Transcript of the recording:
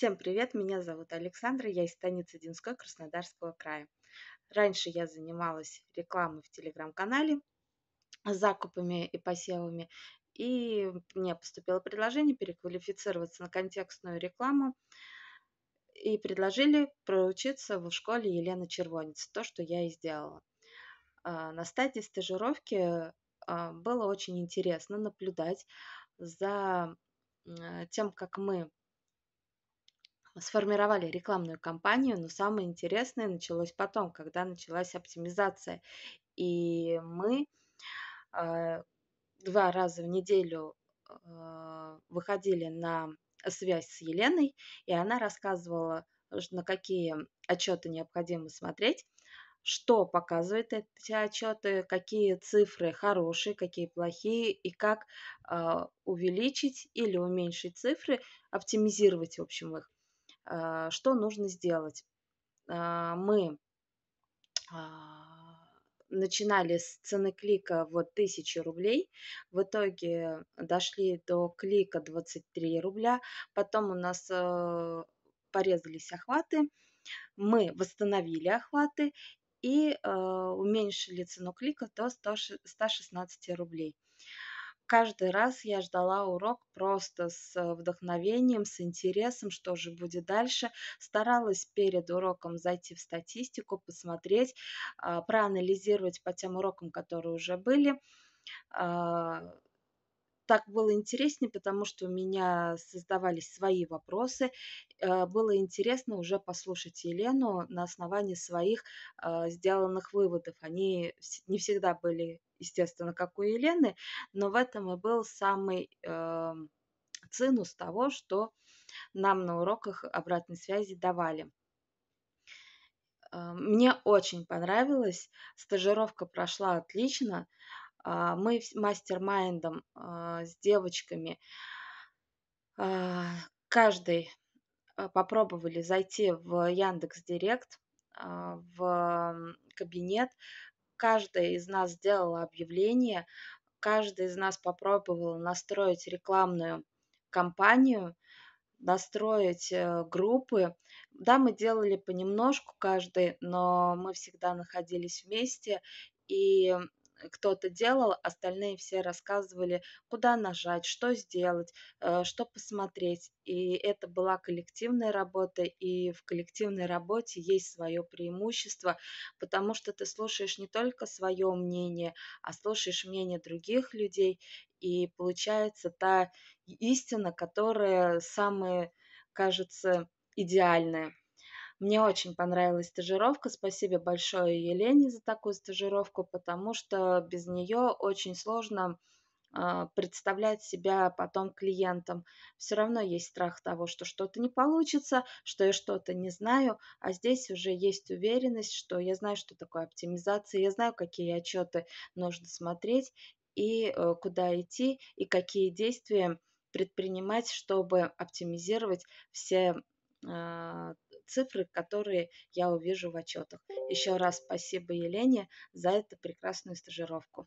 Всем привет, меня зовут Александра, я из станицы Динской Краснодарского края. Раньше я занималась рекламой в телеграм-канале, закупами и посевами, и мне поступило предложение переквалифицироваться на контекстную рекламу, и предложили проучиться в школе Елены Червонец, то, что я и сделала. А, на стадии стажировки а, было очень интересно наблюдать за тем, как мы сформировали рекламную кампанию, но самое интересное началось потом, когда началась оптимизация. И мы э, два раза в неделю э, выходили на связь с Еленой, и она рассказывала, на какие отчеты необходимо смотреть, что показывают эти отчеты, какие цифры хорошие, какие плохие, и как э, увеличить или уменьшить цифры, оптимизировать, в общем, их. Э, что нужно сделать? Э, мы а, начинали с цены клика вот 1000 рублей, в итоге дошли до клика 23 рубля, потом у нас э, порезались охваты, мы восстановили охваты и уменьшили цену клика до 116 рублей каждый раз я ждала урок просто с э, вдохновением, с интересом, что же будет дальше. Старалась перед уроком зайти в статистику, посмотреть, а, проанализировать по тем урокам, которые уже были а, так было интереснее, потому что у меня создавались свои вопросы. Э, было интересно уже послушать Елену на основании своих э, сделанных выводов. Они не всегда были, естественно, как у Елены, но в этом и был самый эм, цинус того, что нам на уроках обратной связи давали. Э, мне очень понравилось, стажировка прошла отлично, а, мы мастер-майндом а, с девочками а, каждый попробовали зайти в Яндекс Директ, в кабинет. Каждая из нас сделала объявление, каждый из нас попробовал настроить рекламную кампанию, настроить э, группы. Да, мы делали понемножку каждый, но мы всегда находились вместе, и кто-то делал, остальные все рассказывали, куда нажать, что сделать, э, что посмотреть. И это была коллективная работа, и в коллективной работе есть свое преимущество, потому что ты слушаешь не только свое мнение, а слушаешь мнение других людей, и получается та истина, которая самая, кажется, идеальная. Мне очень понравилась стажировка. Спасибо большое Елене за такую стажировку, потому что без нее очень сложно а, представлять себя потом клиентам. Все равно есть страх того, что что-то не получится, что я что-то не знаю, а здесь уже есть уверенность, что я знаю, что такое оптимизация, я знаю, какие отчеты нужно смотреть и э, куда идти, и какие действия предпринимать, чтобы оптимизировать все а, цифры, которые я увижу в отчетах. Еще раз спасибо Елене за эту прекрасную стажировку.